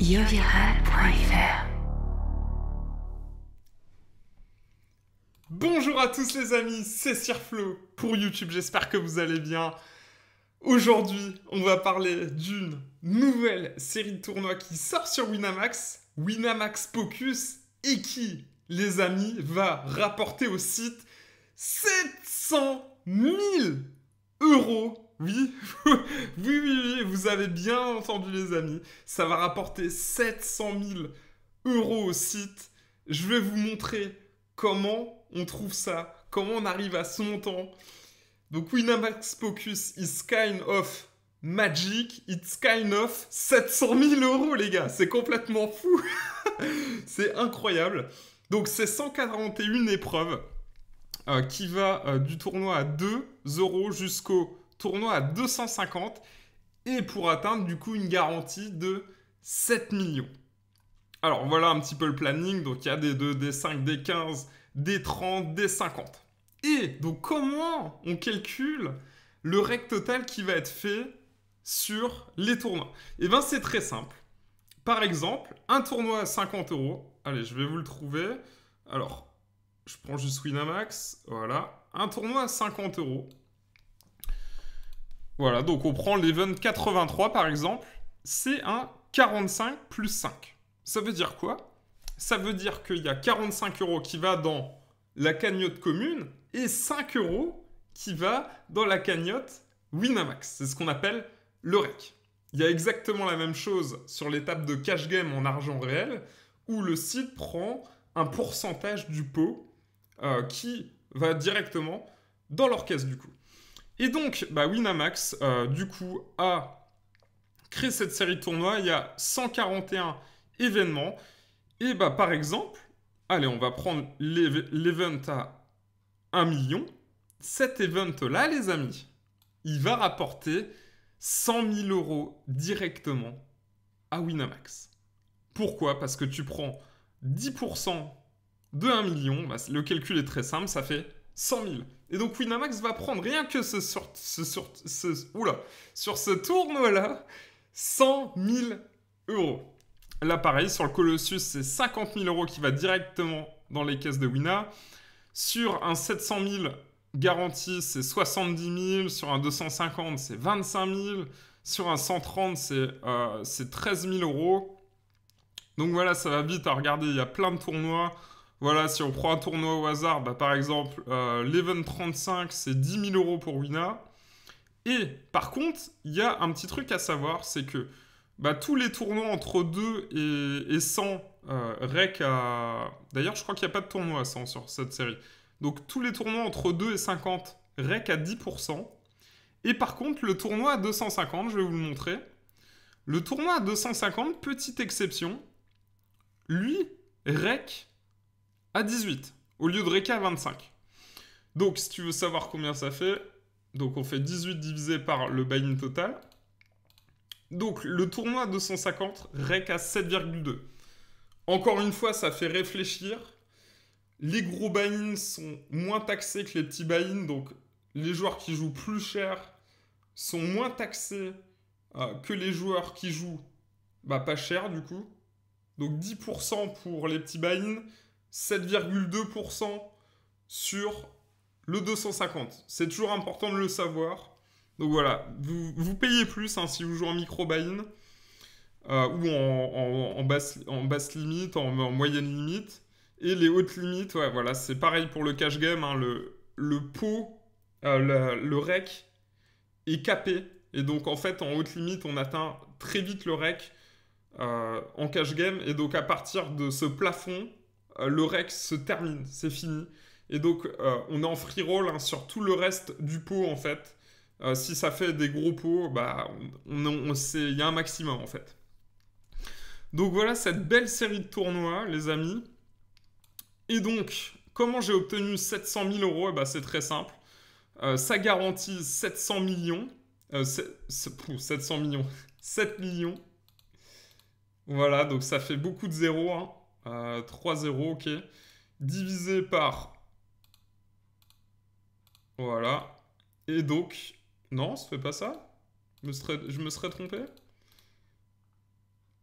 yoviral.fr Bonjour à tous les amis, c'est Sirflo pour YouTube, j'espère que vous allez bien. Aujourd'hui, on va parler d'une nouvelle série de tournois qui sort sur Winamax, Winamax Pocus, et qui, les amis, va rapporter au site 700 000 euros Oui, oui, oui, vous avez bien entendu les amis. Ça va rapporter 700 000 euros au site. Je vais vous montrer comment on trouve ça, comment on arrive à ce montant. Donc Winamax Focus is kind of magic, it's kind of 700 000 euros les gars. C'est complètement fou. c'est incroyable. Donc c'est 141 épreuves euh, qui va euh, du tournoi à 2 euros jusqu'au tournoi à 250 et pour atteindre du coup une garantie de 7 millions. Alors voilà un petit peu le planning, donc il y a des 2, des 5, des 15, des 30, des 50. Et donc comment on calcule le rec total qui va être fait sur les tournois Eh bien c'est très simple. Par exemple, un tournoi à 50 euros. Allez, je vais vous le trouver. Alors, je prends juste Winamax. Voilà. Un tournoi à 50 euros. Voilà, donc on prend l'event 83 par exemple, c'est un 45 plus 5. Ça veut dire quoi Ça veut dire qu'il y a 45 euros qui va dans la cagnotte commune et 5 euros qui va dans la cagnotte Winamax. C'est ce qu'on appelle le REC. Il y a exactement la même chose sur l'étape de cash game en argent réel où le site prend un pourcentage du pot euh, qui va directement dans leur caisse du coup. Et donc, bah, Winamax, euh, du coup, a créé cette série de tournois. Il y a 141 événements. Et bah, par exemple, allez, on va prendre l'event à 1 million. Cet event-là, les amis, il va rapporter 100 000 euros directement à Winamax. Pourquoi Parce que tu prends 10% de 1 million. Bah, le calcul est très simple, ça fait 100 000. Et donc Winamax va prendre rien que ce sur, ce sur ce tournoi-là, 100 000 euros. Là, pareil, sur le Colossus, c'est 50 000 euros qui va directement dans les caisses de Wina. Sur un 700 000 garanti, c'est 70 000. Sur un 250, c'est 25 000. Sur un 130, c'est 13 euh, 000 euros. Donc voilà, ça va vite à regarder. Il y a plein de tournois. Voilà, si on prend un tournoi au hasard, bah, par exemple, euh, l'Event 35, c'est 10 000 euros pour Wina. Et par contre, il y a un petit truc à savoir, c'est que bah, tous les tournois entre 2 et, 100 euh, rec à... D'ailleurs, je crois qu'il n'y a pas de tournoi à 100 sur cette série. Donc tous les tournois entre 2 et 50 rec à 10%. Et par contre, le tournoi à 250, je vais vous le montrer. Le tournoi à 250, petite exception, lui, rec à 18 au lieu de réca à 25. Donc si tu veux savoir combien ça fait, donc on fait 18 divisé par le buy-in total. Donc le tournoi 250, REC à 7,2. Encore une fois, ça fait réfléchir. Les gros buy sont moins taxés que les petits buy donc les joueurs qui jouent plus cher sont moins taxés euh, que les joueurs qui jouent bah, pas cher du coup. Donc 10% pour les petits buy 7,2% sur le 250. C'est toujours important de le savoir. Donc voilà, vous, payez plus hein, si vous jouez en micro buy-in euh, ou en, en, basse, limite, en, moyenne limite. Et les hautes limites, voilà, c'est pareil pour le cash game. Hein, le, le pot, euh, le, rec est capé. Et donc en fait, en haute limite, on atteint très vite le rec euh, en cash game. Et donc à partir de ce plafond, euh, le Rex se termine, c'est fini. Et donc, euh, on est en free roll hein, sur tout le reste du pot, en fait. Euh, si ça fait des gros pots, bah, on, on, il y a un maximum, en fait. Donc voilà cette belle série de tournois, les amis. Et donc, comment j'ai obtenu 700 000 euros bah, C'est très simple. ça garantit 700 millions. 700 millions. 7 millions. Voilà, donc ça fait beaucoup de zéros. Hein. 3-0, euh, ok. Divisé par... Voilà. Et donc... Non, ça fait pas ça Je me serais trompé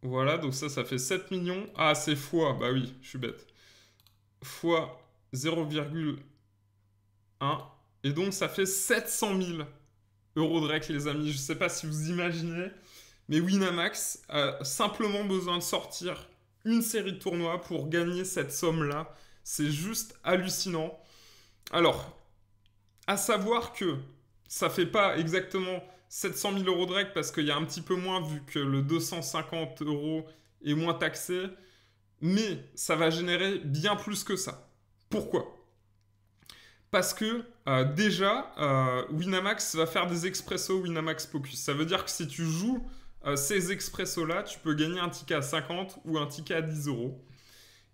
Voilà, donc ça, ça fait 7 millions. Ah, c'est fois, bah oui, je suis bête. Fois 0,1. Et donc, ça fait 700 000 euros de rec, les amis. Je ne sais pas si vous imaginez. Mais Winamax a simplement besoin de sortir une série de tournois pour gagner cette somme-là. C'est juste hallucinant. Alors, à savoir que ça fait pas exactement 700 000 euros de règles parce qu'il y a un petit peu moins vu que le 250 euros est moins taxé, mais ça va générer bien plus que ça. Pourquoi Parce que euh, déjà, euh, Winamax va faire des expresso Winamax Pocus. Ça veut dire que si tu joues euh, ces expressos-là, tu peux gagner un ticket à 50 ou un ticket à 10 euros.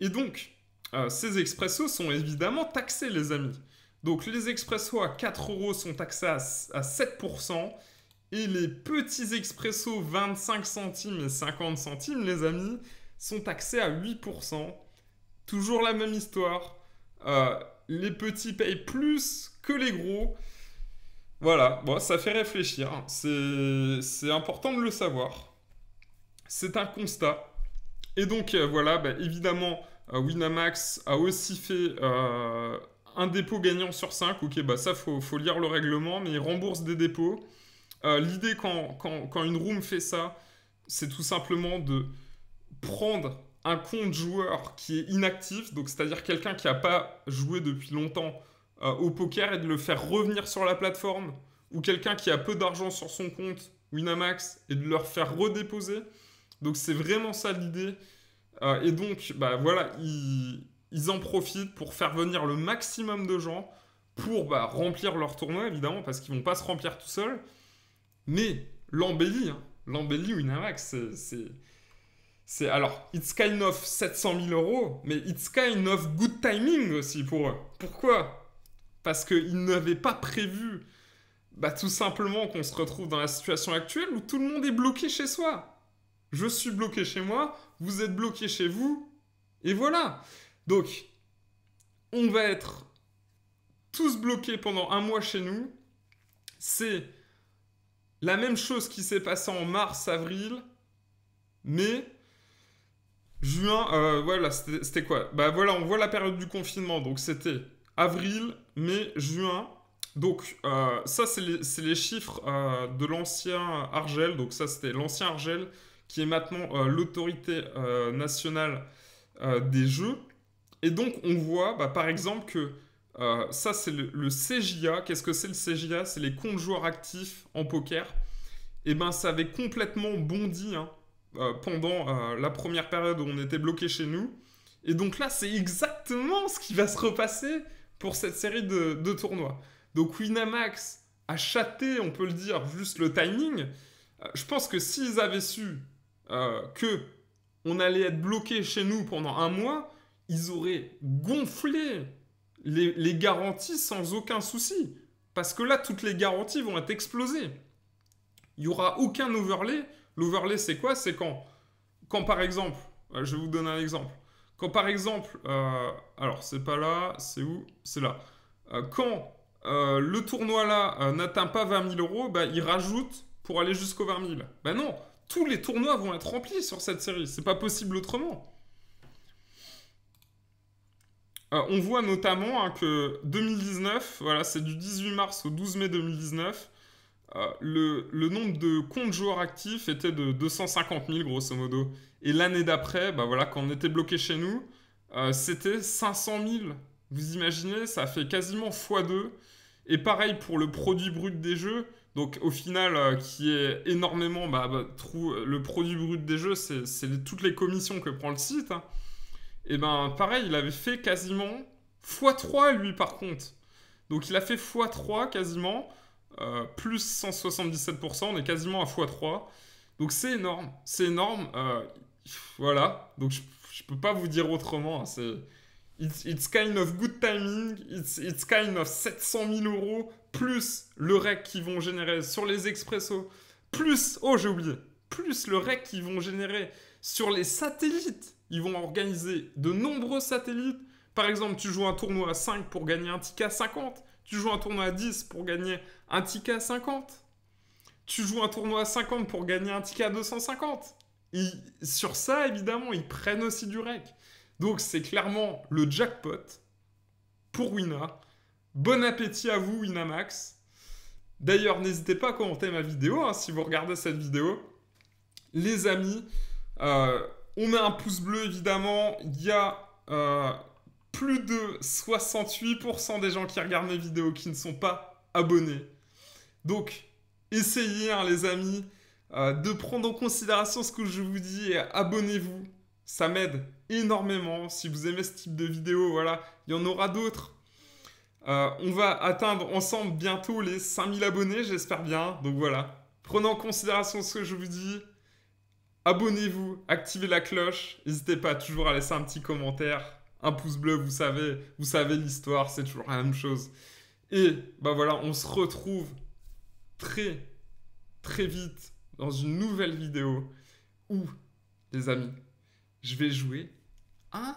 Et donc, euh, ces expressos sont évidemment taxés, les amis. Donc, les expressos à 4 euros sont taxés à, 7%. Et les petits expressos 25 centimes et 50 centimes, les amis, sont taxés à 8%. Toujours la même histoire. Euh, les petits payent plus que les gros. Voilà, ça fait réfléchir. C'est important de le savoir. C'est un constat. Et donc euh, voilà, bah, évidemment, euh, Winamax a aussi fait euh, un dépôt gagnant sur 5. Ok, bah ça, faut, faut lire le règlement, mais il rembourse des dépôts. L'idée quand, quand, une room fait ça, c'est tout simplement de prendre un compte joueur qui est inactif, donc c'est-à-dire quelqu'un qui n'a pas joué depuis longtemps euh, au poker et de le faire revenir sur la plateforme, ou quelqu'un qui a peu d'argent sur son compte, Winamax, et de leur faire redéposer. Donc c'est vraiment ça l'idée. Euh, et donc, bah voilà, ils, en profitent pour faire venir le maximum de gens pour bah, remplir leur tournoi, évidemment, parce qu'ils vont pas se remplir tout seuls. Mais l'embellie, hein, l'embellie Winamax, c'est c'est alors, it's kind of 700 000 euros, mais it's kind of good timing aussi pour eux. Pourquoi parce qu'ils n'avaient pas prévu bah, tout simplement qu'on se retrouve dans la situation actuelle où tout le monde est bloqué chez soi. Je suis bloqué chez moi, vous êtes bloqué chez vous, et voilà. Donc, on va être tous bloqués pendant un mois chez nous. C'est la même chose qui s'est passée en mars, avril, mais juin, euh, voilà, c'était quoi Bah voilà, on voit la période du confinement, donc c'était avril, mai, juin. Donc euh, ça, c'est les, chiffres euh, de l'ancien Argel. Donc ça, c'était l'ancien Argel qui est maintenant euh, l'autorité nationale des jeux. Et donc on voit bah, par exemple que ça, c'est le, CJA. Qu'est-ce que c'est le CJA C'est les comptes joueurs actifs en poker. Et eh ben ça avait complètement bondi hein, pendant la première période où on était bloqué chez nous. Et donc là, c'est exactement ce qui va se repasser pour cette série de, tournois. Donc Winamax a châté, on peut le dire, juste le timing. Euh, je pense que s'ils avaient su euh, que on allait être bloqué chez nous pendant un mois, ils auraient gonflé les, garanties sans aucun souci. Parce que là, toutes les garanties vont être explosées. Il n'y aura aucun overlay. L'overlay, c'est quoi C'est quand, quand, par exemple, euh, je vais vous donner un exemple, quand par exemple, euh, alors c'est pas là, c'est où C'est là. Euh, quand euh, le tournoi là n'atteint pas 20 000 euros, bah, il rajoute pour aller jusqu'aux 20 000. Bah non, tous les tournois vont être remplis sur cette série. C'est pas possible autrement. on voit notamment hein, que 2019, voilà, c'est du 18 mars au 12 mai 2019. Euh, le, nombre de comptes joueurs actifs était de 250 000 grosso modo. Et l'année d'après, bah voilà, quand on était bloqué chez nous, euh, c'était 500 000. Vous imaginez, ça fait quasiment x2. Et pareil pour le produit brut des jeux. Donc au final, euh, qui est énormément, bah, bah le produit brut des jeux, c'est toutes les commissions que prend le site. Hein. Et ben pareil, il avait fait quasiment x3 lui par contre. Donc il a fait x3 quasiment. Euh, plus 177%, on est quasiment à x3. Donc c'est énorme, c'est énorme. Euh, voilà, donc je, peux pas vous dire autrement. Hein. c'est it's, kind of good timing, it's, kind of 700 000 euros, plus le rec qu'ils vont générer sur les expressos, plus, oh j'ai oublié, plus le rec qu'ils vont générer sur les satellites. Ils vont organiser de nombreux satellites. Par exemple, tu joues un tournoi à 5 pour gagner un ticket à 50. Tu joues un tournoi à 10 pour gagner un ticket à 50. Tu joues un tournoi à 50 pour gagner un ticket à 250. Et sur ça, évidemment, ils prennent aussi du rec. Donc c'est clairement le jackpot pour Wina. Bon appétit à vous, Max. D'ailleurs, n'hésitez pas à commenter ma vidéo hein, si vous regardez cette vidéo. Les amis, euh, on met un pouce bleu évidemment. Il y a euh, plus de 68% des gens qui regardent mes vidéos qui ne sont pas abonnés. Donc, essayez, hein, les amis, euh, de prendre en considération ce que je vous dis et abonnez-vous. Ça m'aide énormément. Si vous aimez ce type de vidéo, voilà, il y en aura d'autres. Euh, on va atteindre ensemble bientôt les 5000 abonnés, j'espère bien. Donc voilà, prenez en considération ce que je vous dis. Abonnez-vous, activez la cloche. N'hésitez pas toujours à laisser un petit commentaire un pouce bleu, vous savez, vous savez l'histoire, c'est toujours la même chose. Et bah voilà, on se retrouve très très vite dans une nouvelle vidéo où les amis, je vais jouer un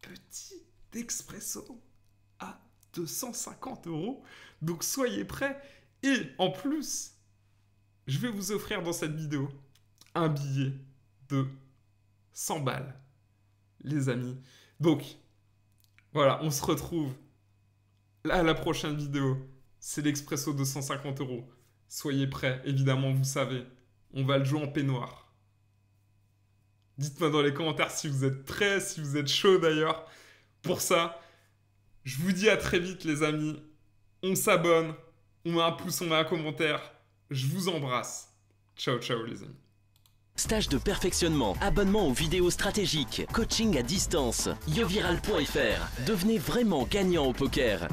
petit expresso à 250 euros. Donc soyez prêts. Et en plus, je vais vous offrir dans cette vidéo un billet de 100 balles. Les amis, donc, voilà, on se retrouve à la prochaine vidéo. C'est l'Expresso de 150 euros. Soyez prêts, évidemment, vous savez. On va le jouer en peignoir. Dites-moi dans les commentaires si vous êtes prêts, si vous êtes chaud d'ailleurs. Pour ça, je vous dis à très vite, les amis. On s'abonne, on met un pouce, on met un commentaire. Je vous embrasse. Ciao, ciao, les amis. Stage de perfectionnement, abonnement aux vidéos stratégiques, coaching à distance, yoviral.fr. Devenez vraiment gagnant au poker.